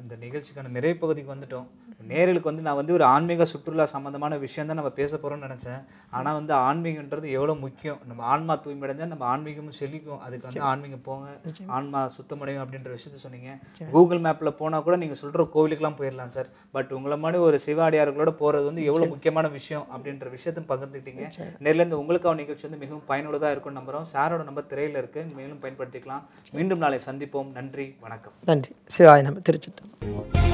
இந்த நிகழ்ச்சிக்கான நிறைய பகுதிக்கு வந்துட்டோம் நேர்களுக்கு வந்து நான் வந்து ஒரு ஆன்மீக சுற்றுலா சம்மந்தமான விஷயம் தான் நம்ம பேச போகிறோம்னு நினச்சேன் ஆனால் வந்து ஆன்மீகன்றது எவ்வளோ முக்கியம் நம்ம ஆன்மா தூய்மையடைஞ்சால் நம்ம ஆன்மீகமும் செழிக்கும் அதுக்கு வந்து ஆன்மீகம் போங்க ஆன்மா சுத்தமடையும் அப்படின்ற விஷயத்த சொன்னீங்க கூகுள் மேப்பில் போனால் கூட நீங்கள் சொல்கிற கோவிலுக்கெலாம் போயிடலாம் சார் பட் உங்களை மாதிரி ஒரு சிவாடியார்களோட போகிறது வந்து எவ்வளோ முக்கியமான விஷயம் அப்படின்ற விஷயத்தையும் பகிர்ந்துக்கிட்டீங்க நேர்லேருந்து உங்களுக்கான நிகழ்ச்சி வந்து மிகவும் பயனுள்ளதாக இருக்கும் நம்புகிறோம் சாரோட நம்பர் திரையில் இருக்குது மேலும் பயன்படுத்திக்கலாம் மீண்டும் நாளை சந்திப்போம் நன்றி வணக்கம் நன்றி சிவாய் நம்ம れちゃった。